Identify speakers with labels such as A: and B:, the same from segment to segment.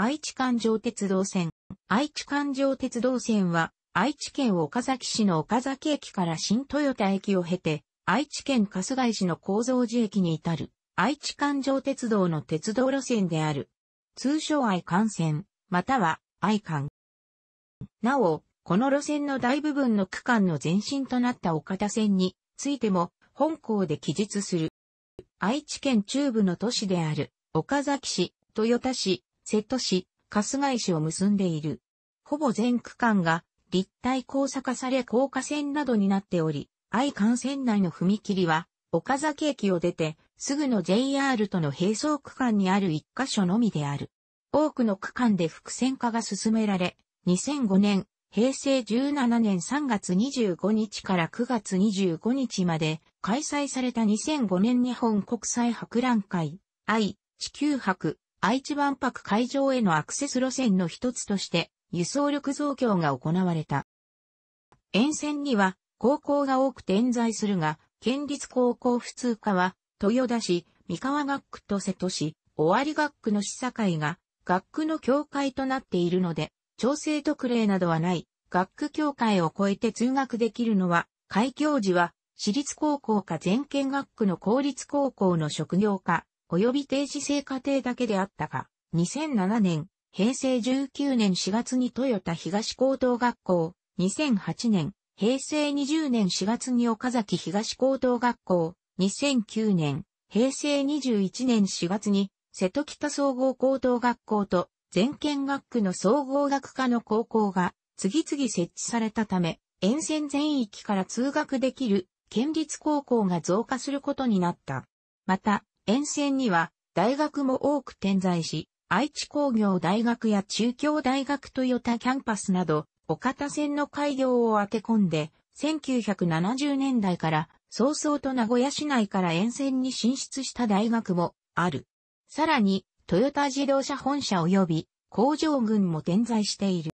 A: 愛知環状鉄道線。愛知環状鉄道線は、愛知県岡崎市の岡崎駅から新豊田駅を経て、愛知県春日井市の構造寺駅に至る、愛知環状鉄道の鉄道路線である。通称愛環線、または愛環。なお、この路線の大部分の区間の前身となった岡田線についても、本校で記述する。愛知県中部の都市である、岡崎市、豊田市、瀬戸市、春日井市を結んでいる。ほぼ全区間が立体交差化され高架線などになっており、愛幹線内の踏切は、岡崎駅を出て、すぐの JR との並走区間にある一箇所のみである。多くの区間で複線化が進められ、2005年、平成17年3月25日から9月25日まで開催された2005年日本国際博覧会、愛、地球博、愛知万博会場へのアクセス路線の一つとして輸送力増強が行われた。沿線には高校が多く点在するが、県立高校普通科は豊田市、三河学区と瀬戸市、尾張学区の市境が学区の境界となっているので、調整特例などはない、学区協会を超えて通学できるのは、開教時は、私立高校か全県学区の公立高校の職業科、及び定時制過程だけであったが、2007年、平成19年4月に豊田東高等学校、2008年、平成20年4月に岡崎東高等学校、2009年、平成21年4月に、瀬戸北総合高等学校と、全県学区の総合学科の高校が、次々設置されたため、沿線全域から通学できる、県立高校が増加することになった。また、沿線には大学も多く点在し、愛知工業大学や中京大学トヨタキャンパスなど、岡田線の開業を当て込んで、1970年代から早々と名古屋市内から沿線に進出した大学もある。さらに、トヨタ自動車本社及び工場群も点在している。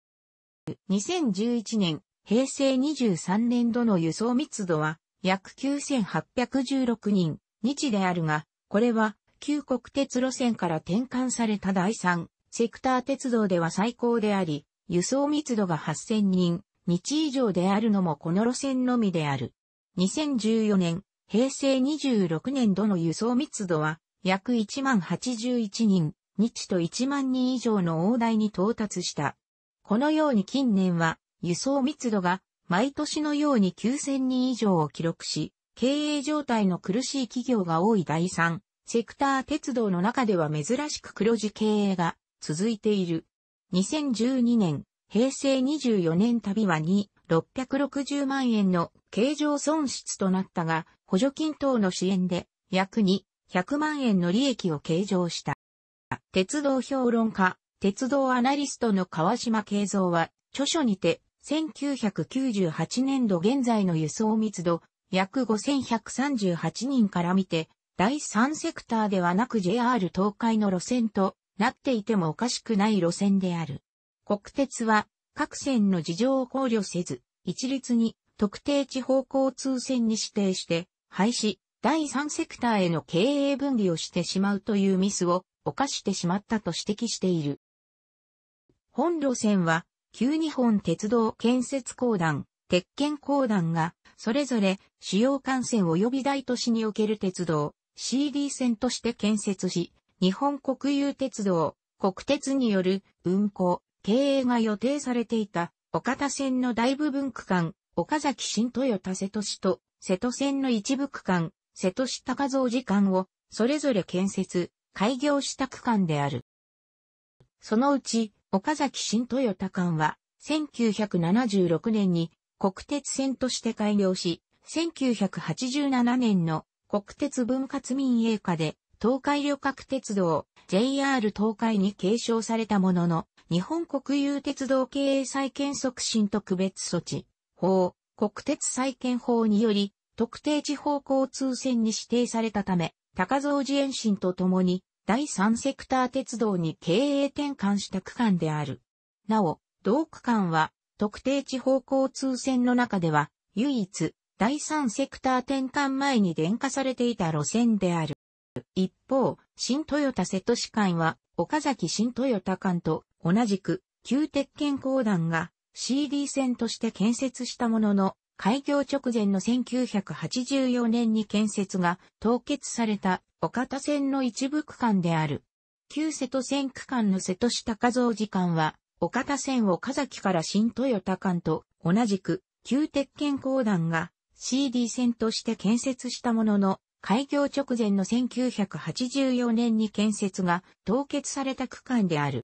A: 2011年、平成23年度の輸送密度は約9816人、日であるが、これは、旧国鉄路線から転換された第3セクター鉄道では最高であり、輸送密度が8000人、日以上であるのもこの路線のみである。2014年、平成26年度の輸送密度は、約1万81人、日と1万人以上の大台に到達した。このように近年は、輸送密度が、毎年のように9000人以上を記録し、経営状態の苦しい企業が多い第三、セクター鉄道の中では珍しく黒字経営が続いている。2012年、平成24年旅は2、660万円の経常損失となったが、補助金等の支援で約2、100万円の利益を計上した。鉄道評論家、鉄道アナリストの川島慶三は、著書にて、1998年度現在の輸送密度、約5138人から見て、第3セクターではなく JR 東海の路線となっていてもおかしくない路線である。国鉄は各線の事情を考慮せず、一律に特定地方交通線に指定して廃止、第3セクターへの経営分離をしてしまうというミスを犯してしまったと指摘している。本路線は、旧日本鉄道建設公団、鉄拳公団がそれぞれ主要幹線及び大都市における鉄道、CD 線として建設し、日本国有鉄道、国鉄による運行、経営が予定されていた、岡田線の大部分区間、岡崎新豊田瀬戸市と、瀬戸線の一部区間、瀬戸市高蔵時間を、それぞれ建設、開業した区間である。そのうち、岡崎新豊田間は、1976年に国鉄線として開業し、1987年の国鉄分割民営化で東海旅客鉄道 JR 東海に継承されたものの、日本国有鉄道経営再建促進特別措置法、国鉄再建法により、特定地方交通線に指定されたため、高蔵寺延伸とともに、第三セクター鉄道に経営転換した区間である。なお、同区間は、特定地方交通線の中では、唯一、第三セクター転換前に電化されていた路線である。一方、新豊田瀬戸市間は、岡崎新豊田間と同じく、旧鉄拳公団が CD 線として建設したものの、開業直前の1984年に建設が凍結された岡田線の一部区間である。旧瀬戸線区間の瀬戸市高造時間は岡田線岡崎から新豊田間と同じく旧鉄拳公団が CD 線として建設したものの、開業直前の1984年に建設が凍結された区間である。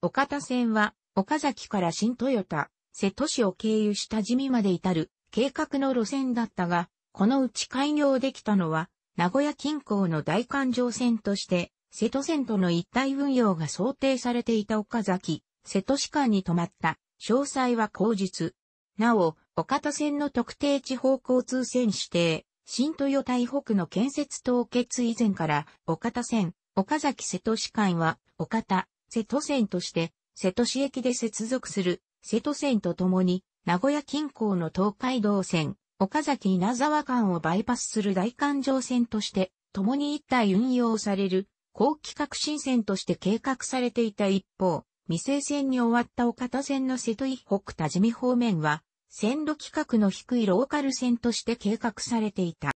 A: 岡田線は岡崎から新豊田、瀬戸市を経由した地味まで至る計画の路線だったが、このうち開業できたのは名古屋近郊の大環状線として瀬戸線との一体運用が想定されていた岡崎、瀬戸市間に止まった、詳細は口日。なお、岡田線の特定地方交通線指定、新豊台北の建設凍結以前から、岡田線、岡崎瀬戸市間は、岡田、瀬戸線として、瀬戸市駅で接続する、瀬戸線とともに、名古屋近郊の東海道線、岡崎稲沢間をバイパスする大環状線として、共に一体運用される、高規格新線として計画されていた一方、未成線に終わった岡田線の瀬戸井北田地見方面は、線路規格の低いローカル線として計画されていた。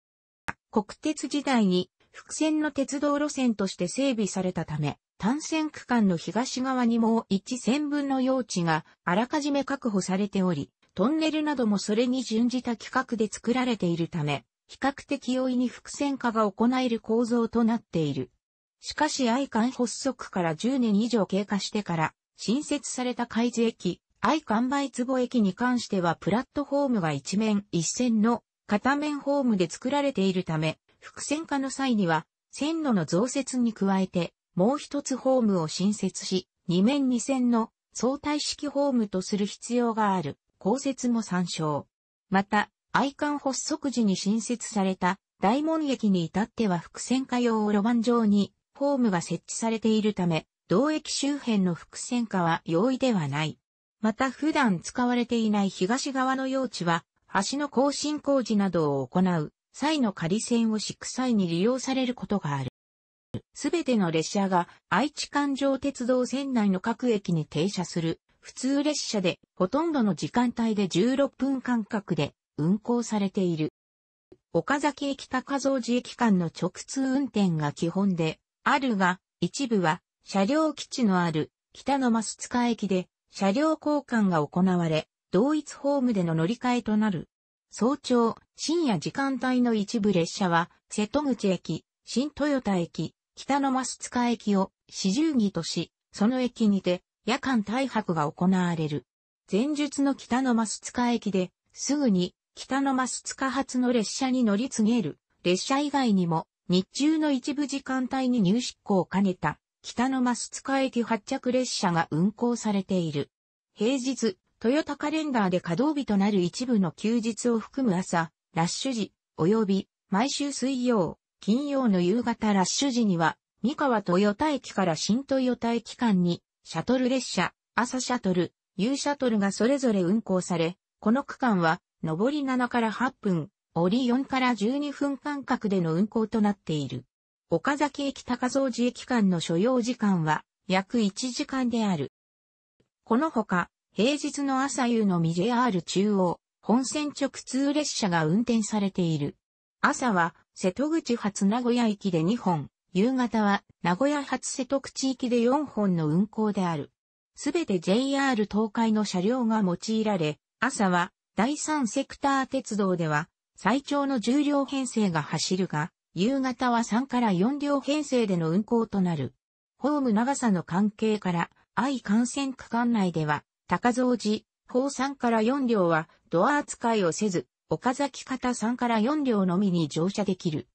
A: 国鉄時代に複線の鉄道路線として整備されたため、単線区間の東側にもう1線分の用地があらかじめ確保されており、トンネルなどもそれに準じた規格で作られているため、比較的容易に複線化が行える構造となっている。しかし愛観発足から10年以上経過してから、新設された海津駅、愛観売坪駅に関してはプラットフォームが一面一線の片面ホームで作られているため、複線化の際には線路の増設に加えてもう一つホームを新設し、二面二線の相対式ホームとする必要がある公設も参照。また、愛観発足時に新設された大門駅に至っては複線化用路盤上にホームが設置されているため、同駅周辺の伏線化は容易ではない。また普段使われていない東側の用地は、橋の更新工事などを行う際の仮線を敷く際に利用されることがある。すべての列車が愛知環状鉄道線内の各駅に停車する普通列車でほとんどの時間帯で16分間隔で運行されている。岡崎駅高蔵寺駅間の直通運転が基本であるが、一部は車両基地のある北のマ塚駅で車両交換が行われ、同一ホームでの乗り換えとなる。早朝、深夜時間帯の一部列車は、瀬戸口駅、新豊田駅、北の増塚駅を四十木とし、その駅にて夜間大白が行われる。前述の北の増塚駅で、すぐに北の増塚発の列車に乗り継げる列車以外にも、日中の一部時間帯に入出港を兼ねた北のマスツカ駅発着列車が運行されている。平日、トヨタカレンダーで稼働日となる一部の休日を含む朝、ラッシュ時、及び毎週水曜、金曜の夕方ラッシュ時には、三河トヨタ駅から新トヨタ駅間に、シャトル列車、朝シャトル、夕シャトルがそれぞれ運行され、この区間は、上り7から8分、折り4から12分間隔での運行となっている。岡崎駅高蔵寺駅間の所要時間は約1時間である。このほか、平日の朝夕のみ JR 中央、本線直通列車が運転されている。朝は瀬戸口発名古屋駅で2本、夕方は名古屋発瀬戸口駅で4本の運行である。すべて JR 東海の車両が用いられ、朝は第3セクター鉄道では最長の重量編成が走るが、夕方は3から4両編成での運行となる。ホーム長さの関係から、愛幹線区間内では、高蔵寺、法3から4両はドア扱いをせず、岡崎方3から4両のみに乗車できる。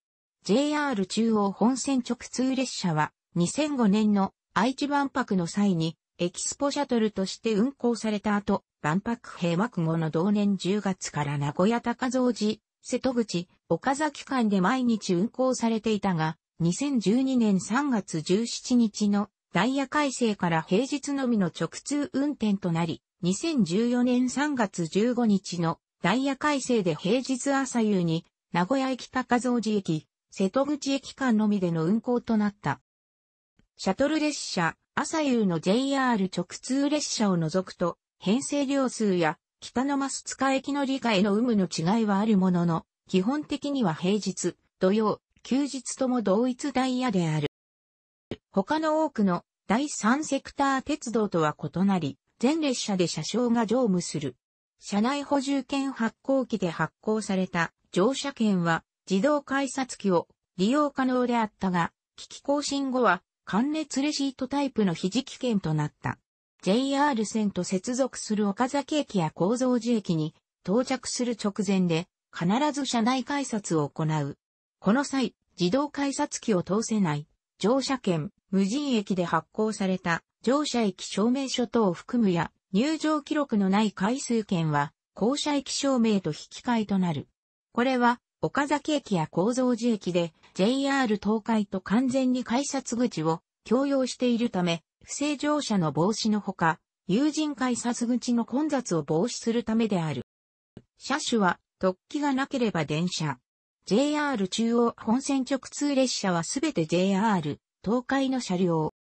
A: JR 中央本線直通列車は、2005年の愛知万博の際に、エキスポシャトルとして運行された後、万博閉幕後の同年10月から名古屋高蔵寺、瀬戸口、岡崎間で毎日運行されていたが、2012年3月17日のダイヤ改正から平日のみの直通運転となり、2014年3月15日のダイヤ改正で平日朝夕に名古屋駅高蔵寺駅、瀬戸口駅間のみでの運行となった。シャトル列車、朝夕の JR 直通列車を除くと、編成量数や北のマス塚駅の理解の有無の違いはあるものの、基本的には平日、土曜、休日とも同一ダイヤである。他の多くの第三セクター鉄道とは異なり、全列車で車掌が乗務する。車内補充券発行機で発行された乗車券は自動改札機を利用可能であったが、機器更新後は関ツレシートタイプの肘危険券となった。JR 線と接続する岡崎駅や構蔵寺駅に到着する直前で必ず車内改札を行う。この際、自動改札機を通せない乗車券、無人駅で発行された乗車駅証明書等を含むや入場記録のない回数券は降車駅証明と引き換えとなる。これは岡崎駅や構蔵寺駅で JR 東海と完全に改札口を共用しているため不正乗車の防止のほか、有人改札口の混雑を防止するためである。車種は特記がなければ電車。JR 中央本線直通列車はすべて JR 東海の車両。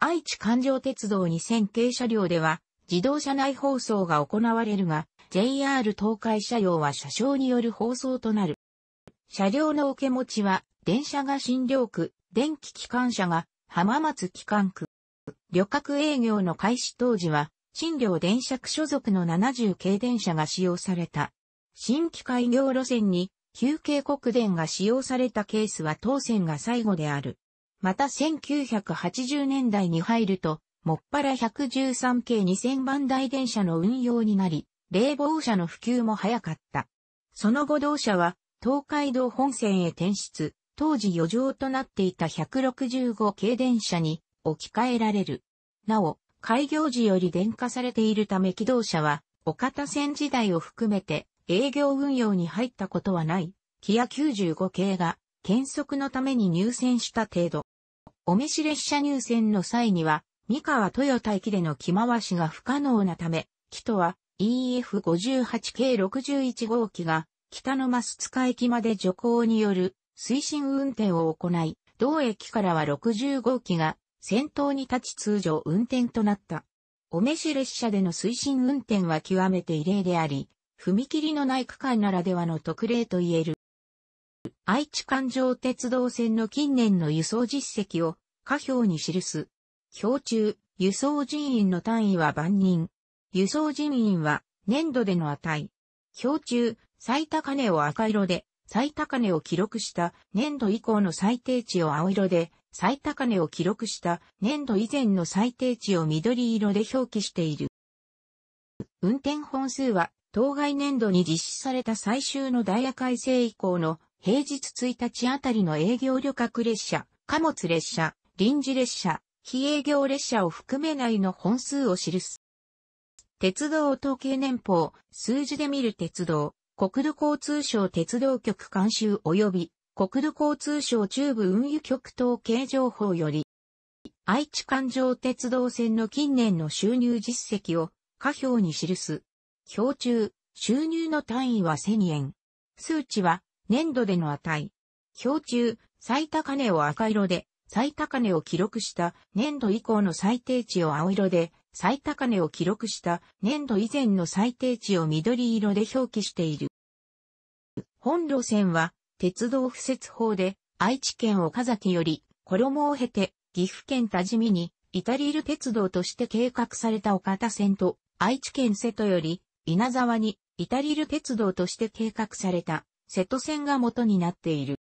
A: 愛知環状鉄道2000系車両では自動車内放送が行われるが、JR 東海車両は車掌による放送となる。車両の受け持ちは電車が新寮区、電気機関車が浜松機関区。旅客営業の開始当時は、新寮電車区所属の70系電車が使用された。新規開業路線に、旧系国電が使用されたケースは当線が最後である。また1980年代に入ると、もっぱら113系2000番台電車の運用になり、冷房車の普及も早かった。その後同社は、東海道本線へ転出、当時余剰となっていた165系電車に置き換えられる。なお、開業時より電化されているため機動車は、岡田線時代を含めて営業運用に入ったことはない、キア95系が、検測のために入線した程度。お召し列車入線の際には、三河豊田駅での着回しが不可能なため、木とは EF58 系61号機が北の増塚駅まで徐行による推進運転を行い、同駅からは60号機が先頭に立ち通常運転となった。お召し列車での推進運転は極めて異例であり、踏切のない区間ならではの特例と言える。愛知環状鉄道線の近年の輸送実績を下表に記す。表中、輸送人員の単位は万人。輸送人員は年度での値。表中、最高値を赤色で、最高値を記録した年度以降の最低値を青色で、最高値を記録した年度以前の最低値を緑色で表記している。運転本数は、当該年度に実施された最終のダイヤ改正以降の平日1日あたりの営業旅客列車、貨物列車、臨時列車、非営業列車を含めないの本数を記す。鉄道統計年報、数字で見る鉄道、国土交通省鉄道局監修及び国土交通省中部運輸局統計情報より、愛知環状鉄道線の近年の収入実績を下表に記す。表中、収入の単位は1000円。数値は年度での値。表中、最高値を赤色で、最高値を記録した年度以降の最低値を青色で、最高値を記録した年度以前の最低値を緑色で表記している。本路線は鉄道敷設法で、愛知県岡崎より、衣を経て、岐阜県多治見に、イタリール鉄道として計画された岡田線と、愛知県瀬戸より、稲沢に、イタリール鉄道として計画された、瀬戸線が元になっている。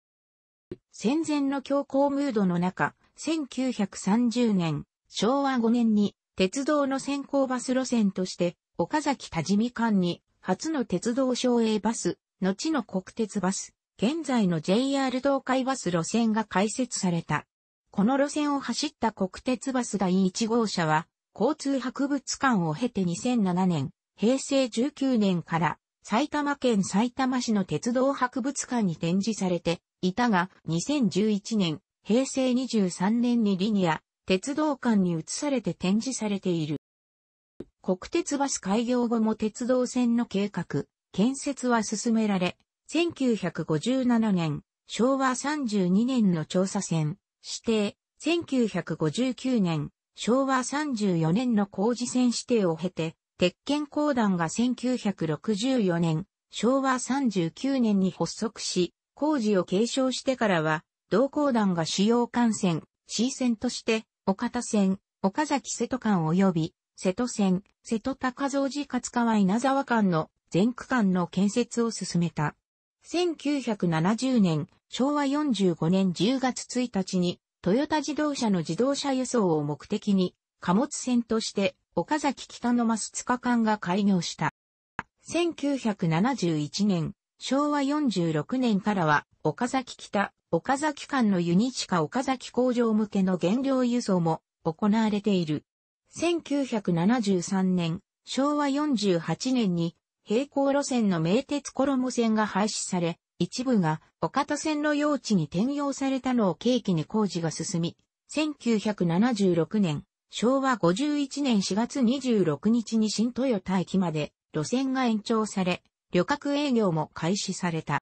A: 戦前の強行ムードの中、1930年、昭和5年に、鉄道の先行バス路線として、岡崎多治見間に、初の鉄道省営バス、後の国鉄バス、現在の JR 東海バス路線が開設された。この路線を走った国鉄バス第1号車は、交通博物館を経て2007年、平成19年から埼玉県埼玉市の鉄道博物館に展示されていたが、2011年、平成23年にリニア、鉄道館に移されて展示されている。国鉄バス開業後も鉄道線の計画、建設は進められ、1957年、昭和32年の調査船、指定、1959年、昭和34年の工事船指定を経て、鉄拳公団が1964年、昭和39年に発足し、工事を継承してからは、同公団が主要艦船、C 船として、岡田船、岡崎瀬戸間及び、瀬戸線、瀬戸高蔵寺勝川稲沢間の全区間の建設を進めた。1970年、昭和45年10月1日に、トヨタ自動車の自動車輸送を目的に、貨物船として、岡崎北の増塚間が開業した。1971年、昭和46年からは、岡崎北、岡崎間のユニチカ岡崎工場向けの原料輸送も行われている。1973年、昭和48年に平行路線の名鉄コロム線が廃止され、一部が岡田線の用地に転用されたのを契機に工事が進み、1976年、昭和51年4月26日に新豊田駅まで路線が延長され、旅客営業も開始された。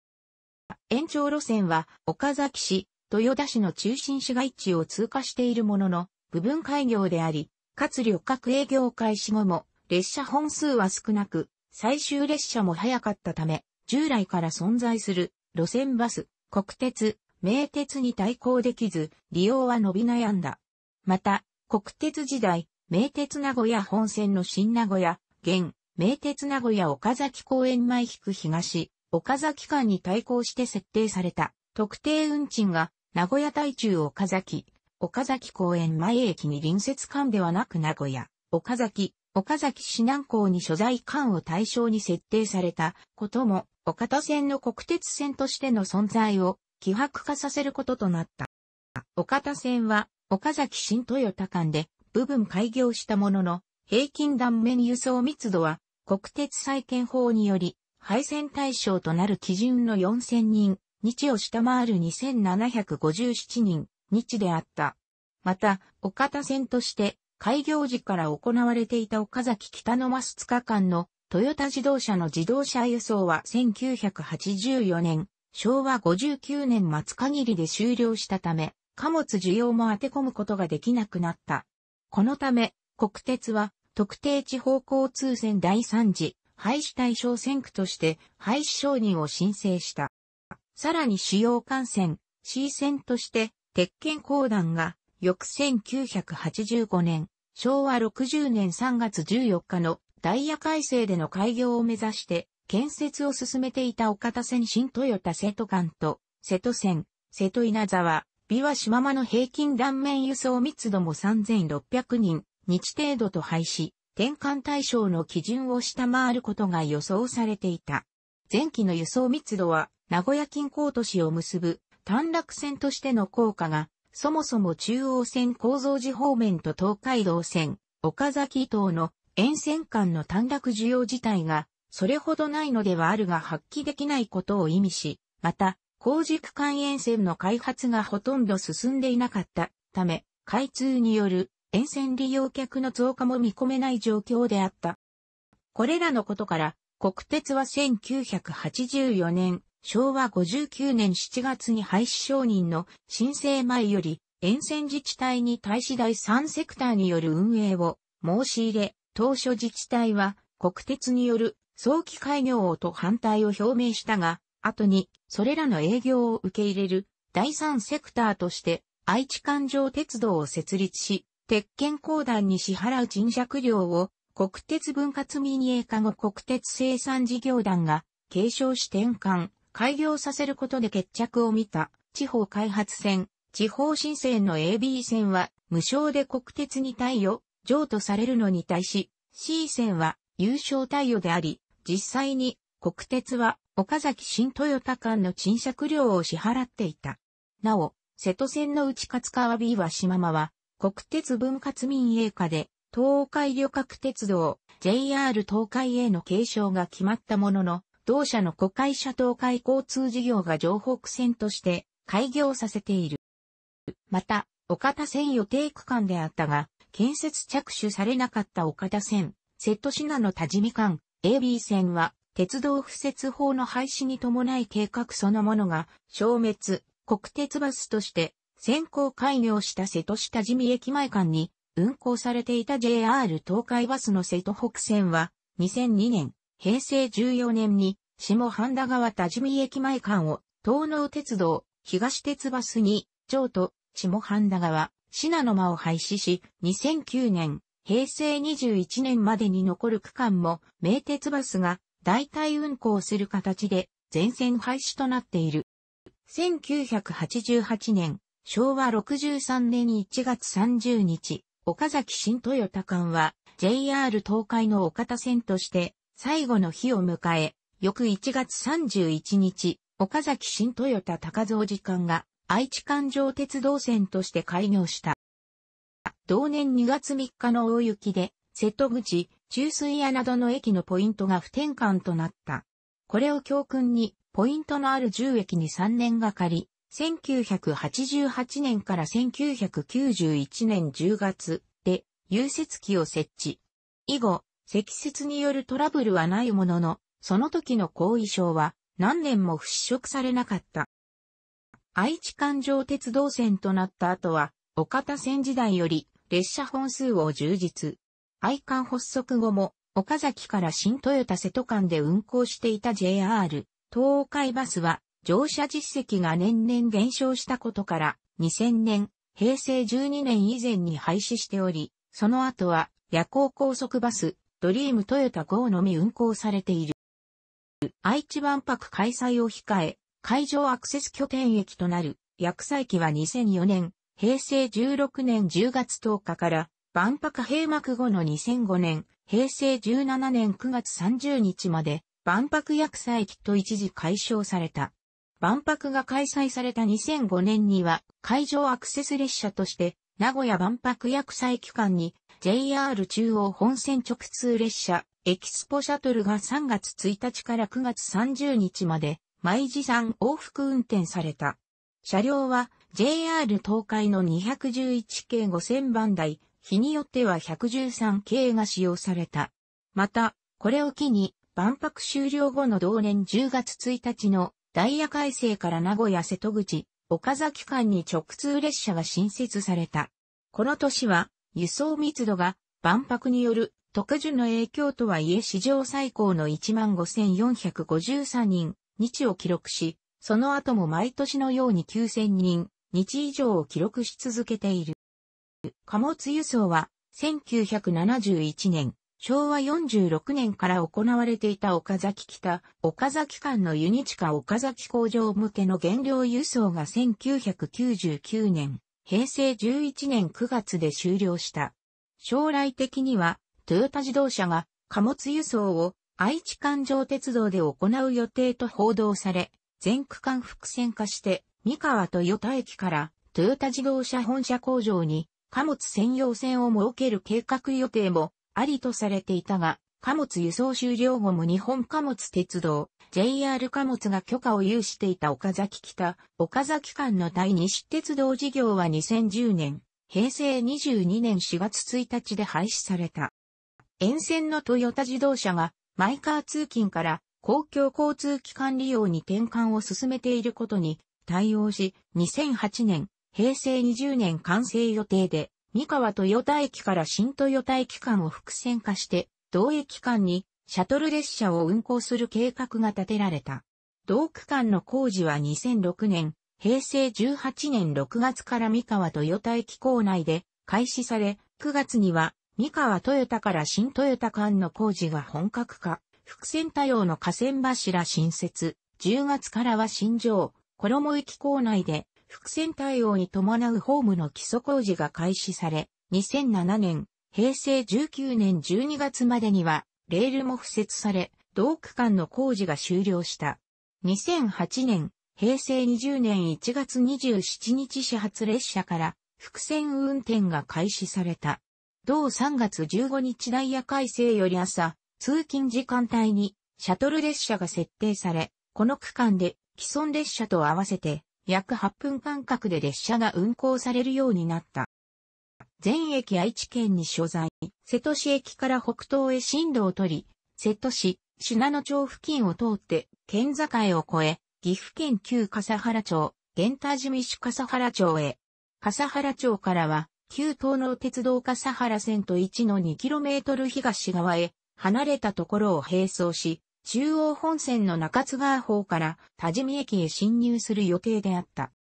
A: 延長路線は岡崎市、豊田市の中心市街地を通過しているものの、部分開業であり、かつ旅客営業開始後も列車本数は少なく、最終列車も早かったため、従来から存在する路線バス、国鉄、名鉄に対抗できず、利用は伸び悩んだ。また、国鉄時代、名鉄名古屋本線の新名古屋、現、名鉄名古屋岡崎公園前引く東、岡崎間に対抗して設定された特定運賃が名古屋対中岡崎、岡崎公園前駅に隣接間ではなく名古屋、岡崎、岡崎市南港に所在間を対象に設定されたことも、岡田線の国鉄線としての存在を希薄化させることとなった。岡田線は、岡崎新豊田間で部分開業したものの、平均断面輸送密度は、国鉄再建法により、配線対象となる基準の4000人、日を下回る2757人、日であった。また、岡田線として、開業時から行われていた岡崎北の増塚間のトヨタ自動車の自動車輸送は1984年、昭和59年末限りで終了したため、貨物需要も当て込むことができなくなった。このため、国鉄は特定地方交通線第3次廃止対象線区として廃止承認を申請した。さらに主要幹線 C 線として鉄拳公団が翌1985年昭和60年3月14日のダイヤ改正での開業を目指して建設を進めていた岡田線新豊田瀬戸間と瀬戸線、瀬戸稲沢、美和島間の平均断面輸送密度も3600人、日程度と廃止、転換対象の基準を下回ることが予想されていた。前期の輸送密度は名古屋近郊都市を結ぶ短絡線としての効果がそもそも中央線構造時方面と東海道線、岡崎等の沿線間の短絡需要自体が、それほどないのではあるが発揮できないことを意味し、また、工事区間沿線の開発がほとんど進んでいなかったため、開通による沿線利用客の増加も見込めない状況であった。これらのことから、国鉄は1984年昭和59年7月に廃止承認の申請前より、沿線自治体に対し第3セクターによる運営を申し入れ、当初自治体は国鉄による早期開業と反対を表明したが、後にそれらの営業を受け入れる第3セクターとして愛知環状鉄道を設立し、鉄拳公団に支払う賃借料を国鉄分割民営化後国鉄生産事業団が継承し転換。開業させることで決着を見た地方開発線、地方新線の AB 線は無償で国鉄に対応、譲渡されるのに対し C 線は有償対応であり、実際に国鉄は岡崎新豊田間の賃借料を支払っていた。なお、瀬戸線の内勝川 B は島間は国鉄分割民営化で東海旅客鉄道 JR 東海への継承が決まったものの同社の古海社東海交通事業が城北線として開業させている。また、岡田線予定区間であったが、建設着手されなかった岡田線、瀬戸市の多治見間、AB 線は、鉄道不設法の廃止に伴い計画そのものが消滅、国鉄バスとして先行開業した瀬戸下地味駅前間に運行されていた JR 東海バスの瀬戸北線は2002年平成14年に下半田川多治見駅前間を東能鉄道、東鉄バスに、上都、下半田川、品の間を廃止し、2009年、平成21年までに残る区間も、名鉄バスが代替運行する形で、全線廃止となっている。1988年、昭和63年1月30日、岡崎新豊田間は、JR 東海の岡田線として、最後の日を迎え、翌1月31日、岡崎新豊田高蔵時間が愛知環状鉄道線として開業した。同年2月3日の大雪で、瀬戸口、中水屋などの駅のポイントが不転換となった。これを教訓に、ポイントのある10駅に3年がかり、1988年から1991年10月で、融雪機を設置。以後、積雪によるトラブルはないものの、その時の後遺症は何年も払拭されなかった。愛知環状鉄道線となった後は、岡田線時代より列車本数を充実。愛観発足後も、岡崎から新豊田瀬戸間で運行していた JR、東海バスは、乗車実績が年々減少したことから、2000年、平成12年以前に廃止しており、その後は、夜行高速バス、ドリームトヨタ号のみ運行されている。愛知万博開催を控え、会場アクセス拠点駅となる、薬剤機は2004年、平成16年10月10日から、万博閉幕後の2005年、平成17年9月30日まで、万博薬剤機と一時解消された。万博が開催された2005年には、会場アクセス列車として、名古屋万博約祭期間に JR 中央本線直通列車エキスポシャトルが3月1日から9月30日まで毎時3往復運転された。車両は JR 東海の211系5000番台、日によっては113系が使用された。また、これを機に万博終了後の同年10月1日のダイヤ改正から名古屋瀬戸口、岡崎間に直通列車が新設された。この年は、輸送密度が万博による特需の影響とはいえ史上最高の15,453人、日を記録し、その後も毎年のように9,000人、日以上を記録し続けている。貨物輸送は1971年昭和46年から行われていた岡崎北、岡崎間のユニチカ岡崎工場向けの原料輸送が1999年、平成11年9月で終了した。将来的には、トヨタ自動車が貨物輸送を愛知環状鉄道で行う予定と報道され、全区間複線化して、三河とヨ田駅からトヨタ自動車本社工場に貨物専用線を設ける計画予定もありとされていたが、貨物輸送終了後も日本貨物鉄道、JR 貨物が許可を有していた岡崎北、岡崎間の対西鉄道事業は2010年、平成22年4月1日で廃止された。沿線のトヨタ自動車がマイカー通勤から公共交通機関利用に転換を進めていることに対応し、2008年、平成20年完成予定で三河豊田駅から新豊田駅間を複線化して、同駅間にシャトル列車を運行する計画が立てられた。同区間の工事は2006年、平成18年6月から三河豊田駅構内で開始され、9月には三河豊田から新豊田間の工事が本格化、伏線多様の河川柱新設、10月からは新城、衣駅構内で伏線対応に伴うホームの基礎工事が開始され、2007年、平成19年12月までには、レールも付設され、同区間の工事が終了した。2008年、平成20年1月27日始発列車から、伏線運転が開始された。同3月15日ダイヤ改正より朝、通勤時間帯に、シャトル列車が設定され、この区間で既存列車と合わせて約8分間隔で列車が運行されるようになった。全駅愛知県に所在、瀬戸市駅から北東へ進路を取り、瀬戸市、品野町付近を通って、県境を越え、岐阜県旧笠原町、現田地市笠原町へ。笠原町からは、旧東の鉄道笠原線と 1-2km 東側へ、離れたところを並走し、中央本線の中津川方から多治見駅へ進入する予定であった。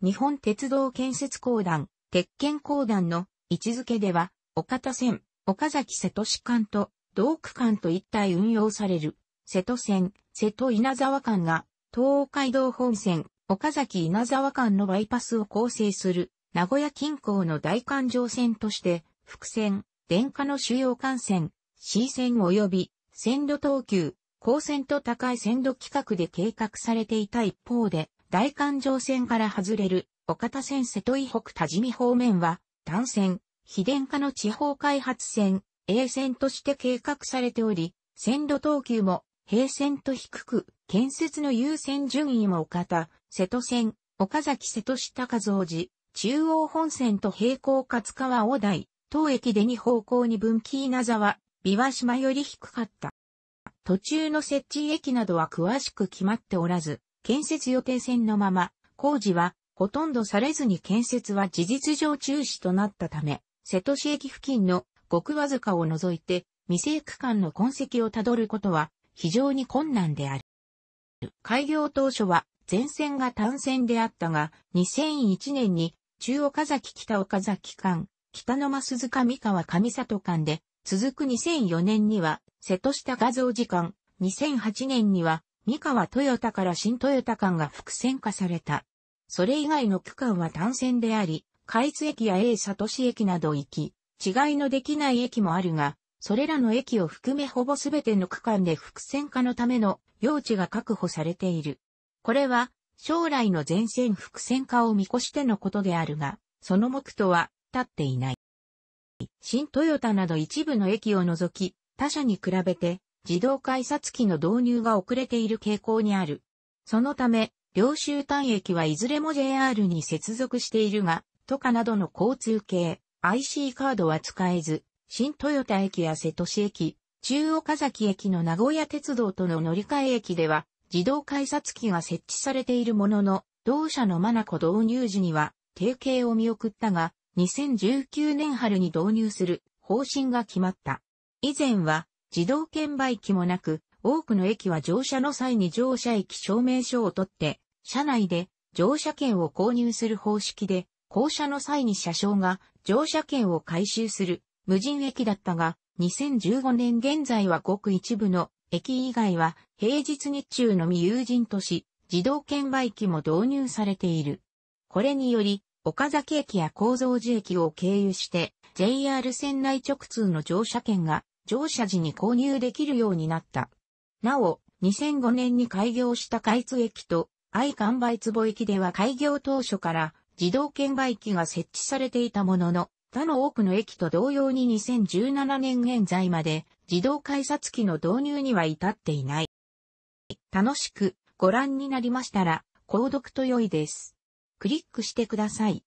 A: 日本鉄道建設公団、鉄拳公団の位置づけでは、岡田線、岡崎瀬戸市間と、道区間と一体運用される、瀬戸線、瀬戸稲沢間が、東海道本線、岡崎稲沢間のバイパスを構成する、名古屋近郊の大環状線として、伏線、電化の主要幹線、C 線及び線路等級、高線と高い線路規格で計画されていた一方で、大環状線から外れる、岡田線瀬戸井北多治見方面は、単線、非電化の地方開発線、A 線として計画されており、線路等級も、平線と低く、建設の優先順位も岡田、瀬戸線、岡崎瀬戸下和王寺、中央本線と平行勝川大台、東駅で2方向に分岐稲沢、琵琶島より低かった。途中の設置駅などは詳しく決まっておらず、建設予定線のまま、工事はほとんどされずに建設は事実上中止となったため、瀬戸市駅付近のごくわずかを除いて、未成区間の痕跡をたどることは非常に困難である。開業当初は全線が単線であったが、2001年に中岡崎北岡崎間、北の増塚三河上里間で続く2004年には、瀬戸下画像時間、2008年には、三河豊田から新豊田間が複線化された。それ以外の区間は単線であり、海津駅や A 里市駅など行き、違いのできない駅もあるが、それらの駅を含めほぼすべての区間で複線化のための用地が確保されている。これは、将来の全線複線化を見越してのことであるが、その目途は立っていない。新トヨタなど一部の駅を除き、他社に比べて自動改札機の導入が遅れている傾向にある。そのため、両州単駅はいずれも JR に接続しているが、都下などの交通系、IC カードは使えず、新豊田駅や瀬戸市駅、中岡崎駅の名古屋鉄道との乗り換え駅では、自動改札機が設置されているものの、同社のマナコ導入時には、提携を見送ったが、2019年春に導入する方針が決まった。以前は自動券売機もなく、多くの駅は乗車の際に乗車駅証明書を取って、車内で乗車券を購入する方式で、降車の際に車掌が乗車券を回収する無人駅だったが、2015年現在はごく一部の駅以外は平日日中のみ有人とし、自動券売機も導入されている。これにより、岡崎駅や構造寺駅を経由して、JR 線内直通の乗車券が乗車時に購入できるようになった。なお、2005年に開業した開通駅と愛観売坪駅では開業当初から自動券売機が設置されていたものの、他の多くの駅と同様に2017年現在まで自動改札機の導入には至っていない。楽しくご覧になりましたら、購読と良いです。クリックしてください。